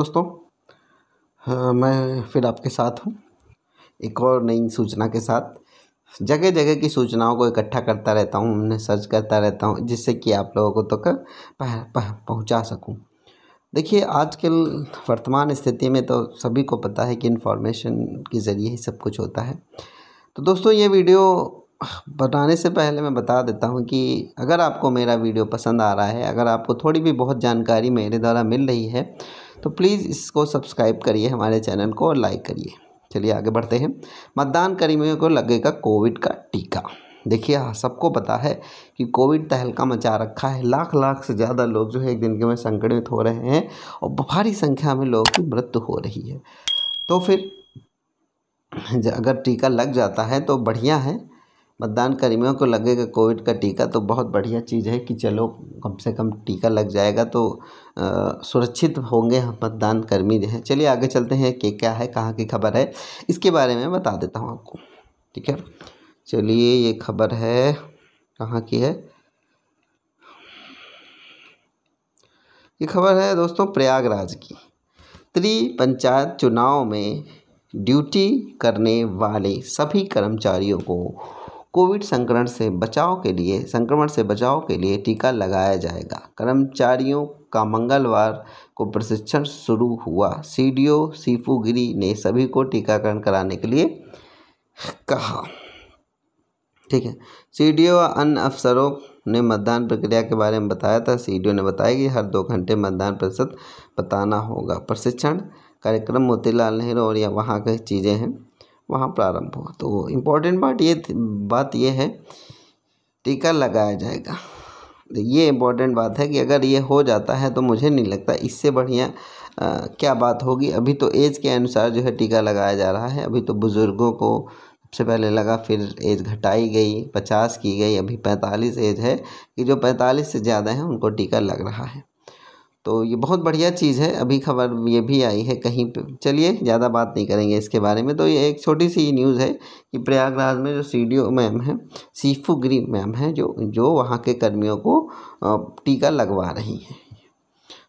दोस्तों हाँ, मैं फिर आपके साथ हूँ एक और नई सूचना के साथ जगह जगह की सूचनाओं को इकट्ठा करता रहता हूँ उन्हें सर्च करता रहता हूँ जिससे कि आप लोगों को तक तो पह, पहुँचा सकूँ देखिए आजकल वर्तमान स्थिति में तो सभी को पता है कि इन्फॉर्मेशन के ज़रिए ही सब कुछ होता है तो दोस्तों ये वीडियो बनाने से पहले मैं बता देता हूँ कि अगर आपको मेरा वीडियो पसंद आ रहा है अगर आपको थोड़ी भी बहुत जानकारी मेरे द्वारा मिल रही है तो प्लीज़ इसको सब्सक्राइब करिए हमारे चैनल को और लाइक करिए चलिए आगे बढ़ते हैं मतदान कर्मियों को लगेगा कोविड का टीका देखिए हाँ, सबको पता है कि कोविड तहलका मचा रखा है लाख लाख से ज़्यादा लोग जो है एक दिन के में संक्रमित हो रहे हैं और भारी संख्या में लोगों की मृत्यु हो रही है तो फिर अगर टीका लग जाता है तो बढ़िया है मतदान कर्मियों को लगेगा कोविड का टीका तो बहुत बढ़िया चीज़ है कि चलो कम से कम टीका लग जाएगा तो सुरक्षित होंगे मतदान कर्मी जो हैं चलिए आगे चलते हैं कि क्या है कहाँ की खबर है इसके बारे में बता देता हूँ आपको ठीक है चलिए ये खबर है कहाँ की है ये खबर है दोस्तों प्रयागराज की त्रि पंचायत चुनाव में ड्यूटी करने वाले सभी कर्मचारियों को कोविड संक्रमण से बचाव के लिए संक्रमण से बचाव के लिए टीका लगाया जाएगा कर्मचारियों का मंगलवार को प्रशिक्षण शुरू हुआ सी डी ओ गिरी ने सभी को टीकाकरण कराने के लिए कहा ठीक है सी डी ओ अन्य अफसरों ने मतदान प्रक्रिया के बारे में बताया था सी ने बताया कि हर दो घंटे मतदान प्रतिशत बताना होगा प्रशिक्षण कार्यक्रम मोतीलाल नेहरू और या वहाँ की चीज़ें हैं वहाँ प्रारंभ हो तो इम्पोर्टेंट बात ये बात ये है टीका लगाया जाएगा ये इम्पोर्टेंट बात है कि अगर ये हो जाता है तो मुझे नहीं लगता इससे बढ़िया क्या बात होगी अभी तो एज के अनुसार जो है टीका लगाया जा रहा है अभी तो बुज़ुर्गों को सबसे पहले लगा फिर एज घटाई गई पचास की गई अभी पैंतालीस एज है कि जो पैंतालीस से ज़्यादा है उनको टीका लग रहा है तो ये बहुत बढ़िया चीज़ है अभी खबर ये भी आई है कहीं पे चलिए ज़्यादा बात नहीं करेंगे इसके बारे में तो ये एक छोटी सी न्यूज़ है कि प्रयागराज में जो सी डी ओ मैम है सीफू ग्रीन मैम है जो जो वहाँ के कर्मियों को टीका लगवा रही हैं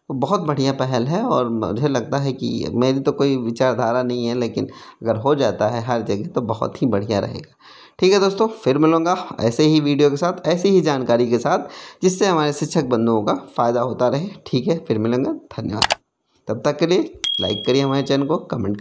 तो बहुत बढ़िया पहल है और मुझे लगता है कि मेरी तो कोई विचारधारा नहीं है लेकिन अगर हो जाता है हर जगह तो बहुत ही बढ़िया रहेगा ठीक है दोस्तों फिर मिलूंगा ऐसे ही वीडियो के साथ ऐसी ही जानकारी के साथ जिससे हमारे शिक्षक बंधुओं का फ़ायदा होता रहे ठीक है फिर मिलेंगे धन्यवाद तब तक के लिए लाइक करिए हमारे चैनल को कमेंट करिए